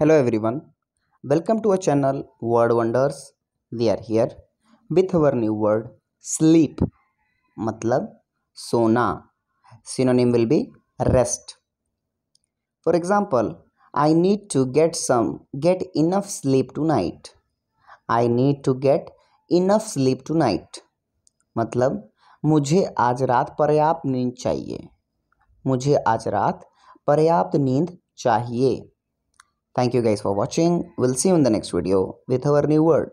Hello everyone welcome to a channel word wonders we are here with our new word sleep मतलब सोना synonym will be rest for example I need to get some get enough sleep tonight I need to get enough sleep tonight मतलब मुझे आज रात पर्याप्त नींद चाहिए मुझे आज रात पर्याप्त नींद चाहिए Thank you guys for watching. We'll see you in the next video with our new word.